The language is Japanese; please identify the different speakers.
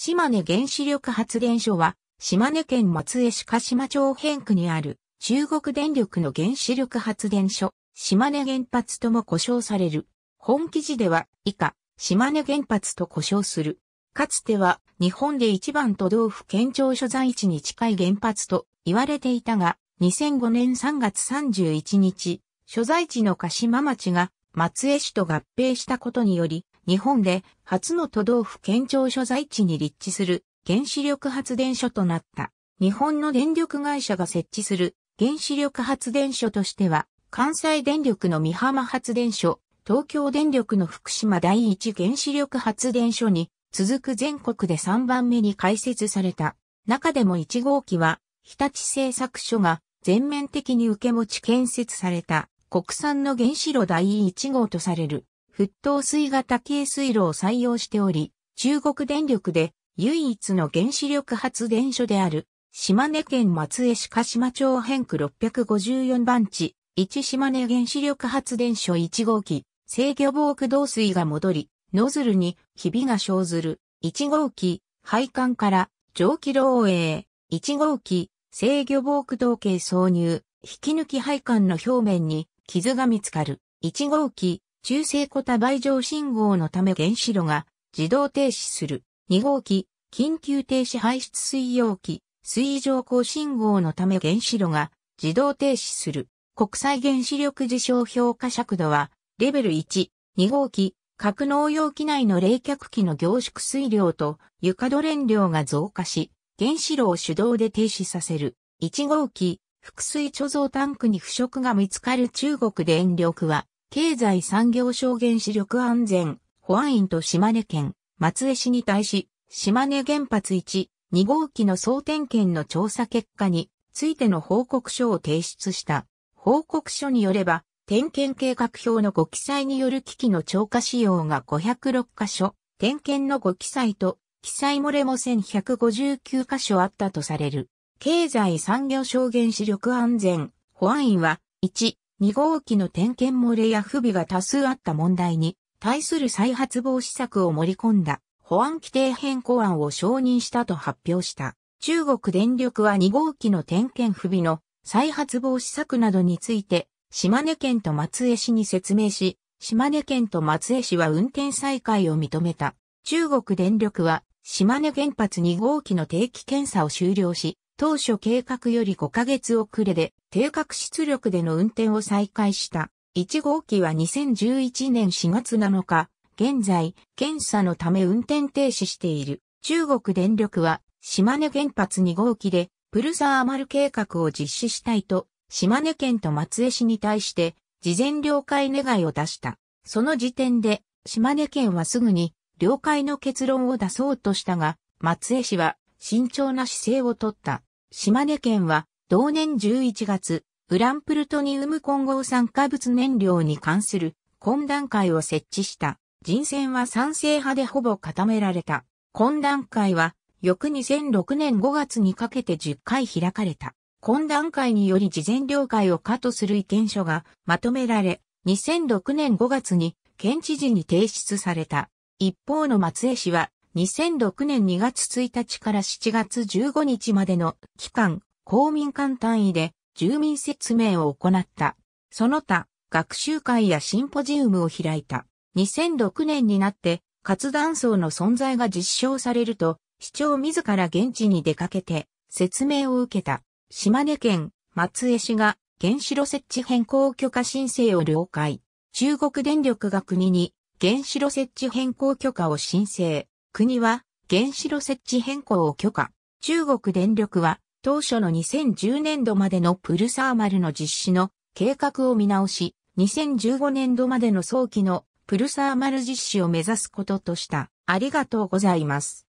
Speaker 1: 島根原子力発電所は、島根県松江市鹿島町辺区にある中国電力の原子力発電所、島根原発とも呼称される。本記事では以下、島根原発と呼称する。かつては日本で一番都道府県庁所在地に近い原発と言われていたが、2005年3月31日、所在地の鹿島町が松江市と合併したことにより、日本で初の都道府県庁所在地に立地する原子力発電所となった。日本の電力会社が設置する原子力発電所としては、関西電力の美浜発電所、東京電力の福島第一原子力発電所に続く全国で3番目に開設された。中でも1号機は、日立製作所が全面的に受け持ち建設された国産の原子炉第1号とされる沸騰水型軽水炉を採用しており、中国電力で唯一の原子力発電所である、島根県松江市鹿島町辺区654番地、1島根原子力発電所1号機、制御防駆動水が戻り、ノズルにひびが生ずる、1号機、配管から蒸気漏洩、1号機、制御防駆動系挿入、引き抜き配管の表面に傷が見つかる、1号機、中性固多倍乗信号のため原子炉が自動停止する。2号機、緊急停止排出水溶機、水上高信号のため原子炉が自動停止する。国際原子力事象評価尺度は、レベル1、2号機、格納容器内の冷却機の凝縮水量と床ドレン量が増加し、原子炉を手動で停止させる。1号機、腹水貯蔵タンクに腐食が見つかる中国電力は、経済産業省原子力安全、保安院と島根県、松江市に対し、島根原発1、2号機の総点検の調査結果についての報告書を提出した。報告書によれば、点検計画表のご記載による機器の超過使用が506箇所、点検のご記載と記載漏れも1159箇所あったとされる。経済産業省原子力安全、保安院は、1、2号機の点検漏れや不備が多数あった問題に対する再発防止策を盛り込んだ保安規定変更案を承認したと発表した。中国電力は2号機の点検不備の再発防止策などについて、島根県と松江市に説明し、島根県と松江市は運転再開を認めた。中国電力は、島根原発2号機の定期検査を終了し、当初計画より5ヶ月遅れで定格出力での運転を再開した。1号機は2011年4月7日、現在、検査のため運転停止している。中国電力は、島根原発2号機で、プルサーマル計画を実施したいと、島根県と松江市に対して、事前了解願いを出した。その時点で、島根県はすぐに、了解の結論を出そうとしたが、松江市は、慎重な姿勢をとった。島根県は、同年11月、ウランプルトニウム混合酸化物燃料に関する懇談会を設置した。人選は賛成派でほぼ固められた。懇談会は、翌2006年5月にかけて10回開かれた。懇談会により事前了解を可とする意見書がまとめられ、2006年5月に県知事に提出された。一方の松江市は2006年2月1日から7月15日までの期間、公民館単位で住民説明を行った。その他、学習会やシンポジウムを開いた。2006年になって、活断層の存在が実証されると、市長自ら現地に出かけて、説明を受けた。島根県松江市が原子炉設置変更許可申請を了解。中国電力が国に原子炉設置変更許可を申請。国は原子炉設置変更を許可。中国電力は当初の2010年度までのプルサーマルの実施の計画を見直し、2015年度までの早期のプルサーマル実施を目指すこととした。ありがとうございます。